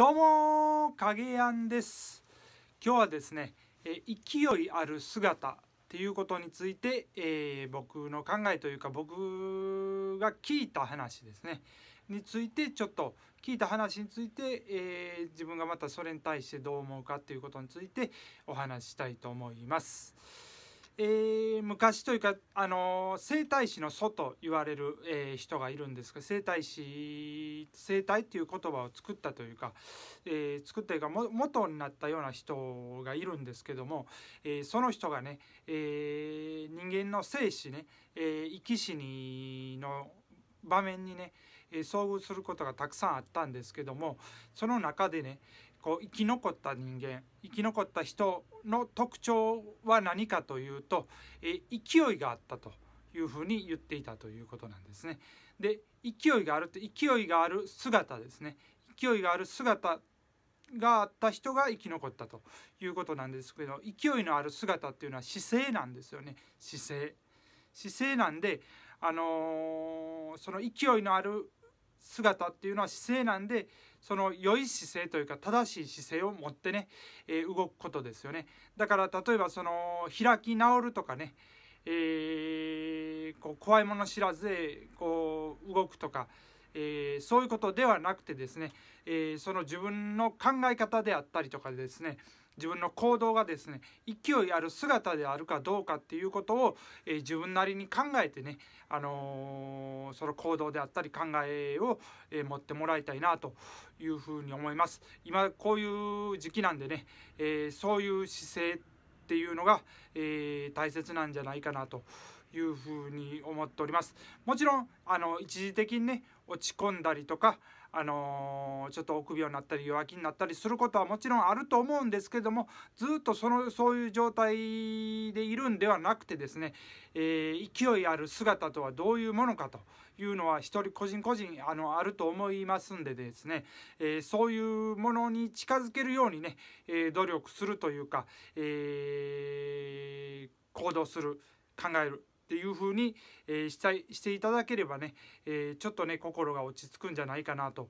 どうも影やんです今日はですね勢いある姿っていうことについて、えー、僕の考えというか僕が聞いた話ですねについてちょっと聞いた話について、えー、自分がまたそれに対してどう思うかっていうことについてお話したいと思います。えー、昔というか、あの整体師の祖と言われる、えー、人がいるんですが整体師整体っていう言葉を作ったというか、えー、作ったというか元になったような人がいるんですけども、えその人がね、え人間の生死ね、え生き死にの場面にね、え遭遇することがたくさんあったんですけどもその中でねこう生き残った人間生き残った人の特徴は何かというと、え勢いがあったというふうに言っていたということなんですね。で勢いがあるって勢いがある姿ですね勢いがある姿があった人が生き残ったということなんですけど勢いのある姿っていうのは姿勢なんですよね姿勢姿勢なんであのー、その勢いのある姿っていうのは姿勢なんでその良い姿勢というか正しい姿勢を持ってね、えー、動くことですよねだから例えばその開き直るとかね、えー、こう怖いもの知らずでこう動くとかえー、そういうことではなくてですね、えー、その自分の考え方であったりとかですね自分の行動がですね勢いある姿であるかどうかっていうことを、えー、自分なりに考えてね、あのー、その行動であったり考えを、えー、持ってもらいたいなというふうに思います。今こういう時期なんでね、えそういう姿勢っていうのが、え大切なんじゃないかなというふうに思っております。もちろんあの一時的にね落ち込んだりとか、あのー、ちょっと臆病になったり弱気になったりすることはもちろんあると思うんですけどもずっとそのそういう状態でいるんではなくてですね、えー、勢いある姿とはどういうものかというのは一人個人個人あのあると思いますんでですね、えー、そういうものに近づけるようにね、え努力するというか、え行動する考えるっていうふうに、えー、したいしていただければね、えー、ちょっとね心が落ち着くんじゃないかなと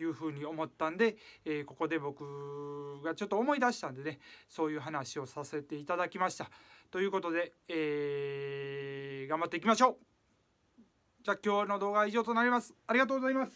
いうふうに思ったんで、えー、ここで僕がちょっと思い出したんでねそういう話をさせていただきました。ということで、えー、頑張っていきましょうじゃあ今日の動画は以上となります。ありがとうございます。